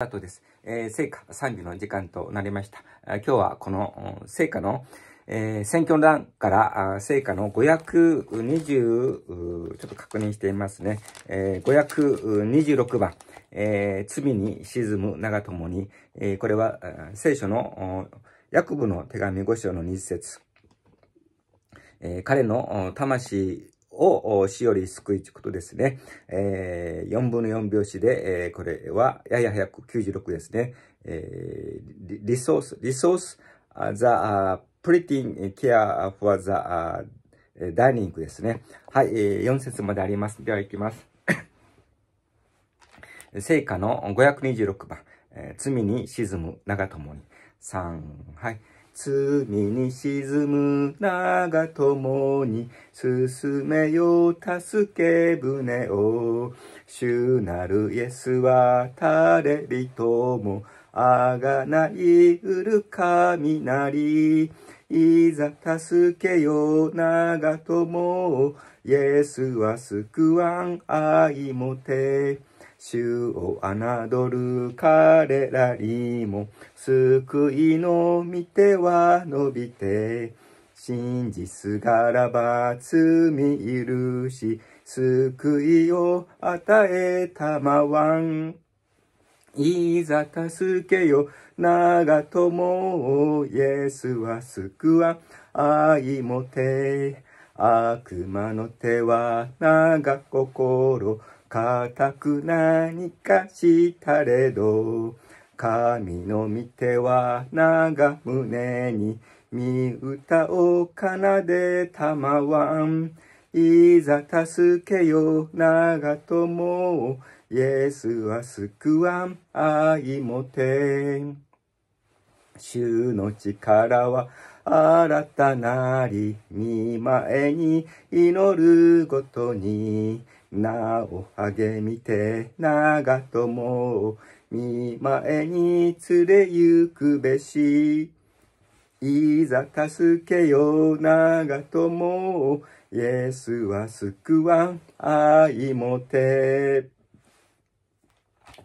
スタートです。えー、聖火賛美の時間となりました。今日はこの聖火の、えー、選挙欄から聖火の520、ちょっと確認していますね。えー、526番、えー、罪に沈む長友に、えー、これは聖書のヤクブの手紙5章の2節、えー、彼の魂を死より救いちくとですね、えー、4分の4拍子で、えー、これはやや早く96ですね、えー、リソース、リソース、ザ、t h プリティ t t y care for the dining ですね。はい、えー、4節まであります。では行きます。聖歌の526番、えー、罪に沈む長友に。3、はい。罪に沈む長友に進めよう助け舟を主なるイエスは誰人もあがないうる神なりいざ助けよう長友をイエスは救わん愛もて主を侮る彼らにも、救いの見ては伸びて、真実がらば罪いるし、救いを与えたまわん。いざ助けよ、長友をイエスは救わ愛もて、悪魔の手は長心固く何かしたれど神の御手は長胸に身歌を奏でたまわんいざ助けよ長友をイエスは救わん愛もて主の力は新たなり見前に祈るごとになお励みて長友見前に連れ行くべしいざ助けよう長友イエスは救わん愛もて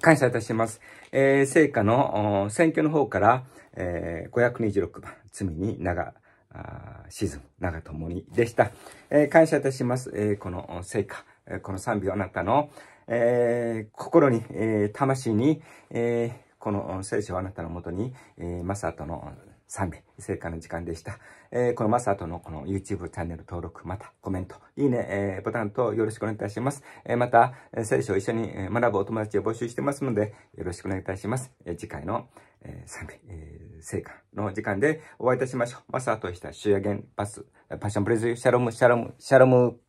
感謝いたします。えー、聖火の選挙の方から、えー、526番、罪に長、あシーズン、長もにでした。えー、感謝いたします。えー、この聖火、この賛美をあなたの、えー、心に、えー、魂に、えー、この聖書をあなたのもとに、えー、マサトの3名、聖火の時間でした。えー、このマサトのこの YouTube チャンネル登録、またコメント、いいね、えー、ボタンとよろしくお願いいたします。えー、また、聖書を一緒に学ぶお友達を募集してますので、よろしくお願いいたします。えー、次回の、えー、3名、えー、成果の時間でお会いいたしましょう。マサトした主やゲンパス、パッションプレゼン、シャロム、シャロム、シャロム、